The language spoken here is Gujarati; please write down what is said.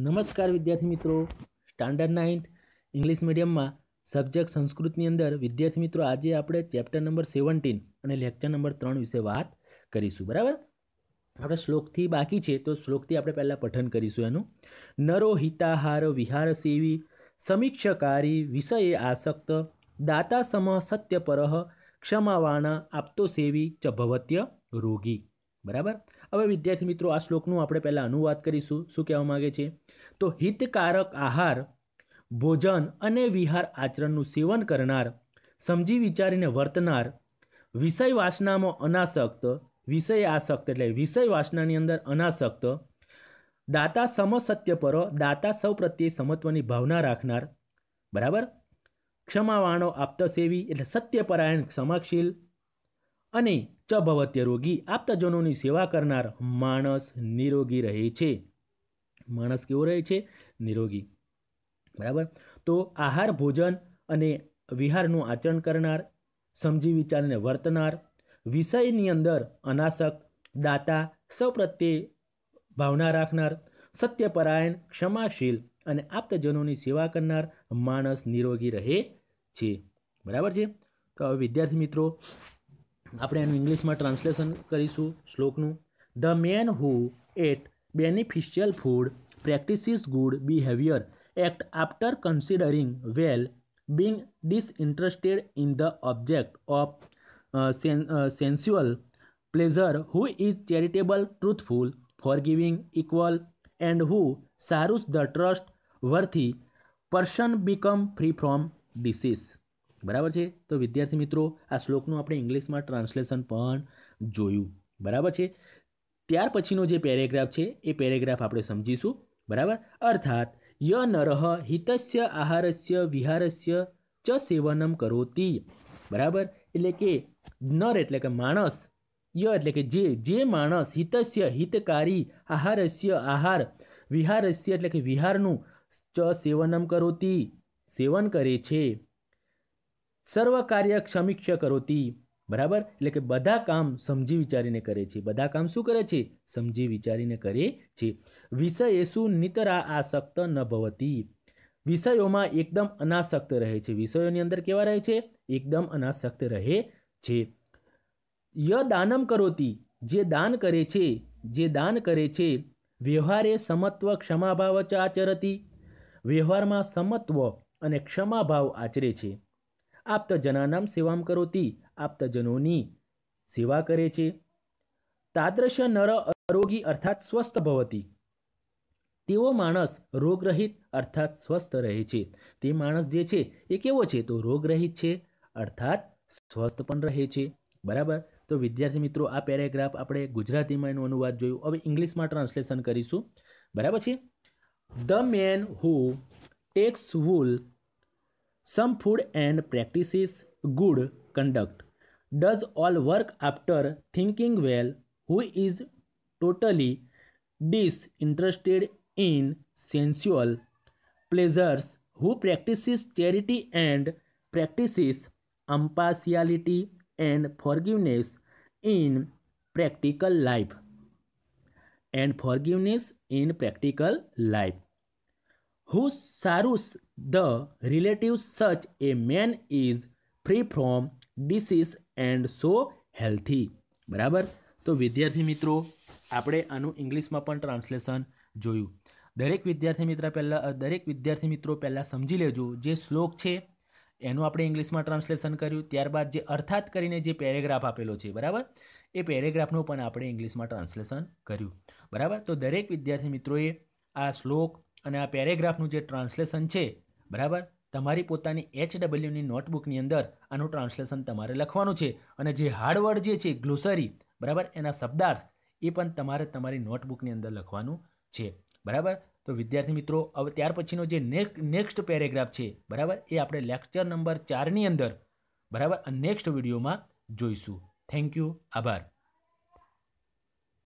નમસ્કાર વિદ્યાર્થી મિત્રો સ્ટાન્ડર્ડ નાઇન્થ ઇંગ્લિશ મીડિયમમાં સબ્જેક્ટ સંસ્કૃતની અંદર વિદ્યાર્થી મિત્રો આજે આપણે ચેપ્ટર નંબર સેવન્ટીન અને લેક્ચર નંબર ત્રણ વિશે વાત કરીશું બરાબર આપણે શ્લોકથી બાકી છે તો શ્લોકથી આપણે પહેલાં પઠન કરીશું એનું નરો હિતાહાર વિહાર સેવી સમીક્ષકારી વિષયે આસક્ત દાતા સમ સત્યપરહ ક્ષમાવાણા આપતો સેવી ચ ભવત્ય રોગી બરાબર હવે વિદ્યાર્થી મિત્રો આ શ્લોકનું આપણે પહેલાં અનુવાદ કરીશું શું કહેવા માગે છે તો હિતકારક આહાર ભોજન અને વિહાર આચરણનું સેવન કરનાર સમજી વિચારીને વર્તનાર વિષય વાસનામાં અનાસક્ત વિષય આસક્ત એટલે વિષય વાસનાની અંદર અનાસક્ત દાતા સમસત્ય પરો દાતા સૌ પ્રત્યે સમત્વની ભાવના રાખનાર બરાબર ક્ષમાવાણો આપતસેવી એટલે સત્યપરાયણ ક્ષમાશીલ અને ચ રોગી આપ્તજનોની સેવા કરનાર માણસ નિરોગી રહે છે માણસ કેવો રહે છે નિરોગી બરાબર તો આહાર ભોજન અને વિહારનું આચરણ કરનાર સમજી વિચારને વર્તનાર વિષયની અંદર અનાસક્ત દાતા સૌ પ્રત્યે ભાવના રાખનાર સત્યપરાયણ ક્ષમાશીલ અને આપ્તજનોની સેવા કરનાર માણસ નિરોગી રહે છે બરાબર છે તો હવે વિદ્યાર્થી મિત્રો આપણે એનું ઇંગ્લિશમાં ટ્રાન્સલેશન કરીશું શ્લોકનું the man who eat beneficial food practices good behaviour act after considering well being disinterested in the object of sensual pleasure who is charitable truthful for giving equal and who serves the trustworthy person become free from disease બરાબર છે તો વિદ્યાર્થી મિત્રો આ શ્લોકનું આપણે ઇંગ્લિશમાં ટ્રાન્સલેશન પણ જોયું બરાબર છે ત્યાર પછીનો જે પેરેગ્રાફ છે એ પેરેગ્રાફ આપણે સમજીશું બરાબર અર્થાત ય નરહ હિતસ્ય આહારસ્ય વિહારસ્ય ચ સેવનમ કરોતી બરાબર એટલે કે નર એટલે કે માણસ ય એટલે કે જે જે માણસ હિતસ્ય હિતકારી આહારસ્ય આહાર વિહારસ્ય એટલે કે વિહારનું ચ સેવનમ કરોતી સેવન કરે છે સર્વ કાર્ય સમીક્ષા કરોતી બરાબર એટલે કે બધા કામ સમજી વિચારીને કરે છે બધા કામ શું કરે છે સમજી વિચારીને કરે છે વિષયેશુ નિતરા આસક્ત ન ભવતી વિષયોમાં એકદમ અનાસક્ત રહે છે વિષયોની અંદર કેવા રહે છે એકદમ અનાસક્ત રહે છે ય દાનમ કરોતી જે દાન કરે છે જે દાન કરે છે વ્યવહારે સમત્વ ક્ષમાભાવ ચ આચરતી વ્યવહારમાં સમત્વ અને ક્ષમાભાવ આચરે છે આપ્તજનાનામ સેવામ કરોતી આપ્તજનોની સેવા કરે છે તાદૃશ નર અરોગી અર્થાત સ્વસ્થ ભવતી તેવો માણસ રોગરહિત અર્થાત સ્વસ્થ રહે છે તે માણસ જે છે એ કેવો છે તો રોગરહિત છે અર્થાત સ્વસ્થ પણ રહે છે બરાબર તો વિદ્યાર્થી મિત્રો આ પેરેગ્રાફ આપણે ગુજરાતીમાં એનો અનુવાદ જોયું હવે ઇંગ્લિશમાં ટ્રાન્સલેશન કરીશું બરાબર છે the man who takes whole some food and practices good conduct does all work after thinking well who is totally disinterested in sensual pleasures who practices charity and practices impartiality and forgiveness in practical life and forgiveness in practical life who serves the relative such a man is free from disease and so healthy બરાબર તો વિદ્યાર્થી મિત્રો આપણે આનું ઇંગ્લિશમાં પણ ટ્રાન્સલેશન જોયું દરેક વિદ્યાર્થી મિત્ર પહેલાં દરેક વિદ્યાર્થી મિત્રો પહેલાં સમજી લેજો જે શ્લોક છે એનું આપણે ઇંગ્લિશમાં ટ્રાન્સલેશન કર્યું ત્યારબાદ જે અર્થાત કરીને જે પેરેગ્રાફ આપેલો છે બરાબર એ પેરેગ્રાફનું પણ આપણે ઇંગ્લિશમાં ટ્રાન્સલેશન કર્યું બરાબર તો દરેક વિદ્યાર્થી મિત્રોએ આ શ્લોક અને આ પેરેગ્રાફનું જે ટ્રાન્સલેશન છે બરાબર તમારી પોતાની એચ ડબલ્યુની નોટબુકની અંદર આનું ટ્રાન્સલેશન તમારે લખવાનું છે અને જે હાર્ડવર્ડ જે છે ગ્લોસરી બરાબર એના શબ્દાર્થ એ પણ તમારે તમારી નોટબુકની અંદર લખવાનું છે બરાબર તો વિદ્યાર્થી મિત્રો હવે ત્યાર પછીનો જે નેક્સ્ટ પેરેગ્રાફ છે બરાબર એ આપણે લેક્ચર નંબર ચારની અંદર બરાબર નેક્સ્ટ વિડીયોમાં જોઈશું થેન્ક યુ આભાર